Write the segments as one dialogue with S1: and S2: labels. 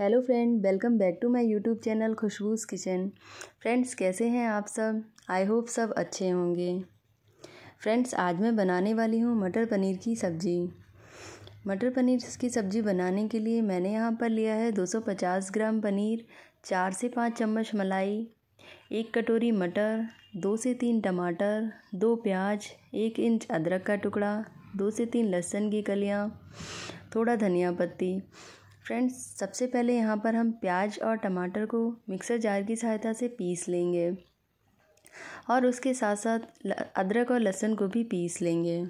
S1: hello friend welcome back to my YouTube channel Khushboo's kitchen friends कैसे हैं आप सब आई होप सब अच्छे होंगे फ्रेंड्स आज मैं बनाने वाली हूँ मटर पनीर की सब्ज़ी मटर पनीर की सब्ज़ी बनाने के लिए मैंने यहाँ पर लिया है 250 ग्राम पनीर चार से पाँच चम्मच मलाई एक कटोरी मटर दो से तीन टमाटर दो प्याज एक इंच अदरक का टुकड़ा दो से तीन लहसुन की कलियाँ थोड़ा धनिया पत्ती फ्रेंड्स सबसे पहले यहाँ पर हम प्याज और टमाटर को मिक्सर जार की सहायता से पीस लेंगे और उसके साथ साथ अदरक और लहसुन को भी पीस लेंगे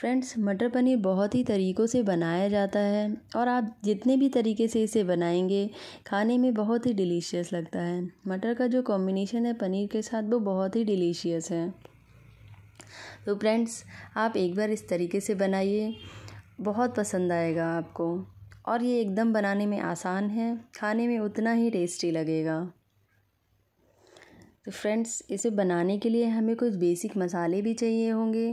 S1: फ्रेंड्स मटर पनीर बहुत ही तरीक़ों से बनाया जाता है और आप जितने भी तरीके से इसे बनाएंगे खाने में बहुत ही डिलीशियस लगता है मटर का जो कॉम्बिनेशन है पनीर के साथ वो बहुत ही डिलीशियस है तो फ्रेंड्स आप एक बार इस तरीके से बनाइए बहुत पसंद आएगा आपको और ये एकदम बनाने में आसान है खाने में उतना ही टेस्टी लगेगा तो फ्रेंड्स इसे बनाने के लिए हमें कुछ बेसिक मसाले भी चाहिए होंगे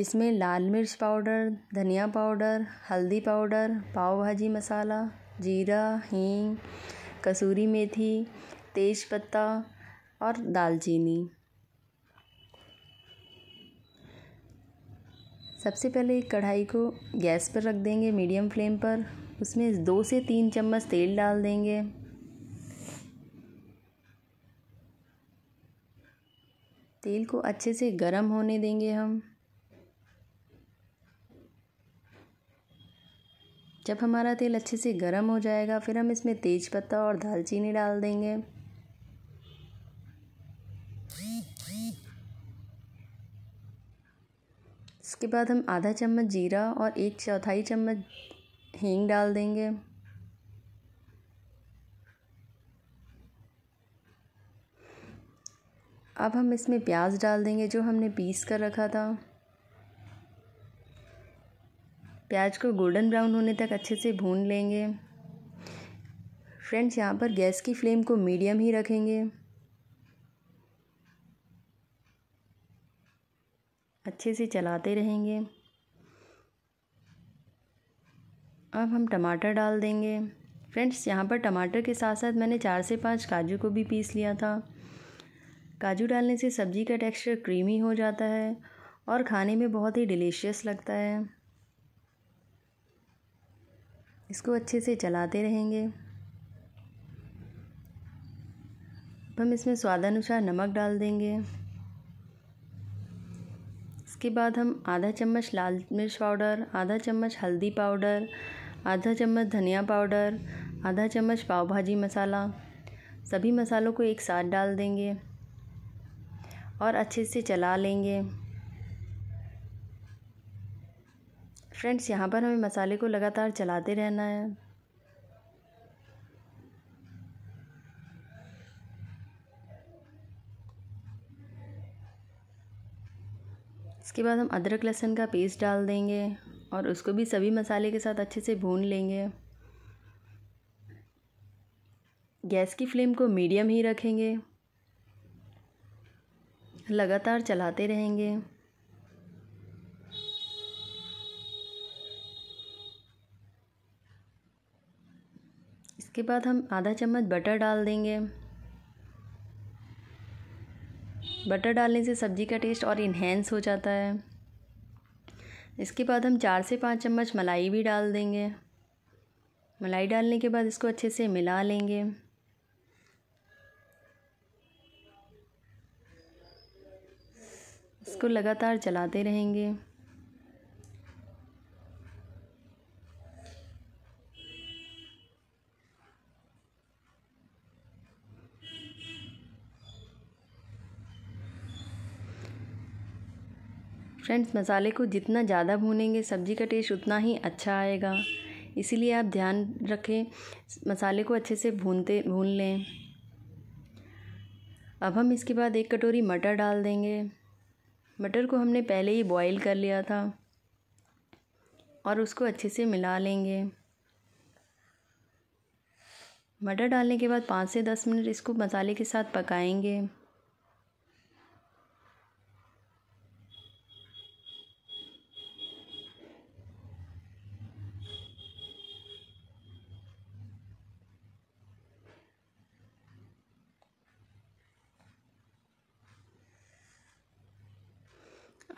S1: जिसमें लाल मिर्च पाउडर धनिया पाउडर हल्दी पाउडर पाव भाजी मसाला जीरा हींग कसूरी मेथी तेज पत्ता और दालचीनी सबसे पहले एक कढ़ाई को गैस पर रख देंगे मीडियम फ्लेम पर उसमें दो से तीन चम्मच तेल डाल देंगे तेल को अच्छे से गरम होने देंगे हम जब हमारा तेल अच्छे से गरम हो जाएगा फिर हम इसमें तेज पत्ता और दालचीनी डाल देंगे इसके बाद हम आधा चम्मच जीरा और एक चौथाई चम्मच हींग डाल देंगे अब हम इसमें प्याज डाल देंगे जो हमने पीस कर रखा था प्याज को गोल्डन ब्राउन होने तक अच्छे से भून लेंगे फ्रेंड्स यहाँ पर गैस की फ्लेम को मीडियम ही रखेंगे अच्छे से चलाते रहेंगे अब हम टमाटर डाल देंगे फ्रेंड्स यहाँ पर टमाटर के साथ साथ मैंने चार से पाँच काजू को भी पीस लिया था काजू डालने से सब्ज़ी का टेक्सचर क्रीमी हो जाता है और खाने में बहुत ही डिलीशियस लगता है इसको अच्छे से चलाते रहेंगे अब हम इसमें स्वादानुसार नमक डाल देंगे इसके बाद हम आधा चम्मच लाल मिर्च पाउडर आधा चम्मच हल्दी पाउडर आधा चम्मच धनिया पाउडर आधा चम्मच पाव भाजी मसाला सभी मसालों को एक साथ डाल देंगे और अच्छे से चला लेंगे फ्रेंड्स यहाँ पर हमें मसाले को लगातार चलाते रहना है इसके बाद हम अदरक लहसुन का पेस्ट डाल देंगे और उसको भी सभी मसाले के साथ अच्छे से भून लेंगे गैस की फ्लेम को मीडियम ही रखेंगे लगातार चलाते रहेंगे इसके बाद हम आधा चम्मच बटर डाल देंगे बटर डालने से सब्ज़ी का टेस्ट और इन्हेंस हो जाता है इसके बाद हम चार से पाँच चम्मच मलाई भी डाल देंगे मलाई डालने के बाद इसको अच्छे से मिला लेंगे इसको लगातार चलाते रहेंगे फ्रेंड्स मसाले को जितना ज़्यादा भूनेंगे सब्ज़ी का टेस्ट उतना ही अच्छा आएगा इसीलिए आप ध्यान रखें मसाले को अच्छे से भूनते भून लें अब हम इसके बाद एक कटोरी मटर डाल देंगे मटर को हमने पहले ही बॉईल कर लिया था और उसको अच्छे से मिला लेंगे मटर डालने के बाद पाँच से दस मिनट इसको मसाले के साथ पकाएंगे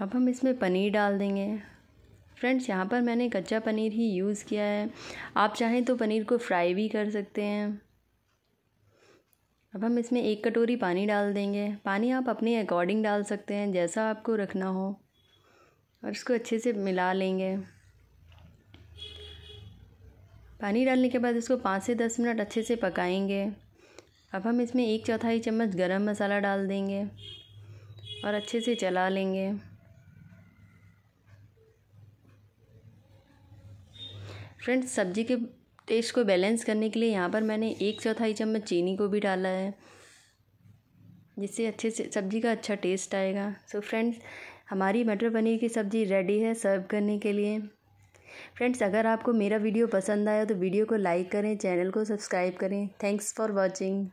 S1: अब हम इसमें पनीर डाल देंगे फ्रेंड्स यहाँ पर मैंने कच्चा पनीर ही यूज़ किया है आप चाहें तो पनीर को फ्राई भी कर सकते हैं अब हम इसमें एक कटोरी पानी डाल देंगे पानी आप अपने अकॉर्डिंग डाल सकते हैं जैसा आपको रखना हो और इसको अच्छे से मिला लेंगे पानी डालने के बाद इसको पाँच से दस मिनट अच्छे से पकाएंगे अब हम इसमें एक चौथाई चम्मच गरम मसाला डाल देंगे और अच्छे से चला लेंगे फ्रेंड्स सब्जी के टेस्ट को बैलेंस करने के लिए यहाँ पर मैंने एक चौथाई चम्मच चीनी को भी डाला है जिससे अच्छे से सब्ज़ी का अच्छा टेस्ट आएगा सो so फ्रेंड्स हमारी मटर पनीर की सब्ज़ी रेडी है सर्व करने के लिए फ्रेंड्स अगर आपको मेरा वीडियो पसंद आया तो वीडियो को लाइक करें चैनल को सब्सक्राइब करें थैंक्स फॉर वॉचिंग